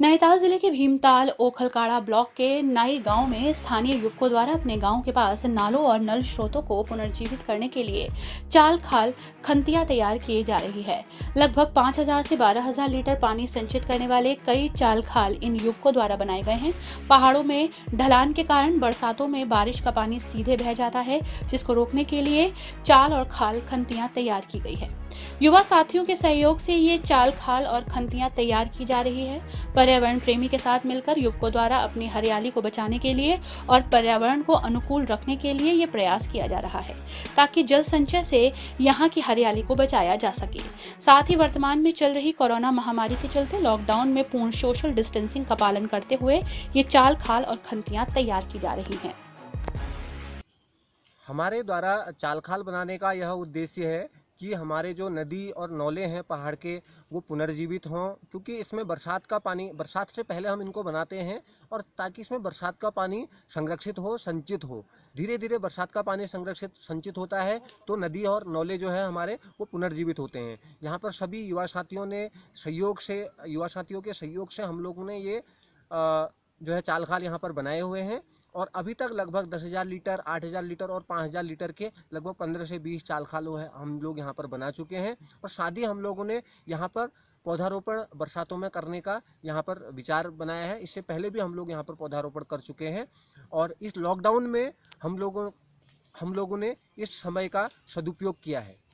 नैनीताल जिले के भीमताल ओखलकाड़ा ब्लॉक के नाई गांव में स्थानीय युवकों द्वारा अपने गांव के पास नालों और नल स्रोतों को पुनर्जीवित करने के लिए चाल खाल खंतिया तैयार किए जा रही है लगभग 5000 से 12000 लीटर पानी संचित करने वाले कई चाल खाल इन युवकों द्वारा बनाए गए हैं पहाड़ों में ढलान के कारण बरसातों में बारिश का पानी सीधे बह जाता है जिसको रोकने के लिए चाल और खाल खंतियाँ तैयार की गई है युवा साथियों के सहयोग से ये चाल खाल और खंतियाँ तैयार की जा रही है पर्यावरण प्रेमी के साथ मिलकर युवकों द्वारा अपनी हरियाली को बचाने के लिए और पर्यावरण को अनुकूल रखने के लिए ये प्रयास किया जा रहा है ताकि जल संचय से यहाँ की हरियाली को बचाया जा सके साथ ही वर्तमान में चल रही कोरोना महामारी के चलते लॉकडाउन में पूर्ण सोशल डिस्टेंसिंग का पालन करते हुए ये चाल खाल और खंतियाँ तैयार की जा रही है हमारे द्वारा चाल खाल बनाने का यह उद्देश्य है कि हमारे जो नदी और नौले हैं पहाड़ के वो पुनर्जीवित हों क्योंकि इसमें बरसात का पानी बरसात से पहले हम इनको बनाते हैं और ताकि इसमें बरसात का पानी संरक्षित हो संचित हो धीरे धीरे बरसात का पानी संरक्षित संचित होता है तो नदी और नौले जो है हमारे वो पुनर्जीवित होते हैं यहाँ पर सभी युवा साथियों ने सहयोग से युवा साथियों के सहयोग से हम लोगों ने ये आ, जो है चाल खाल यहाँ पर बनाए हुए हैं और अभी तक लगभग दस हज़ार लीटर आठ हज़ार लीटर और पाँच हज़ार लीटर के लगभग पंद्रह से बीस चाल खालो है हम लोग यहाँ पर बना चुके हैं और शादी हम लोगों ने यहाँ पर पौधारोपण बरसातों में करने का यहाँ पर विचार बनाया है इससे पहले भी हम लोग यहाँ पर पौधारोपण कर चुके हैं और इस लॉकडाउन में हम लोगों हम लोगों ने इस समय का सदुपयोग किया है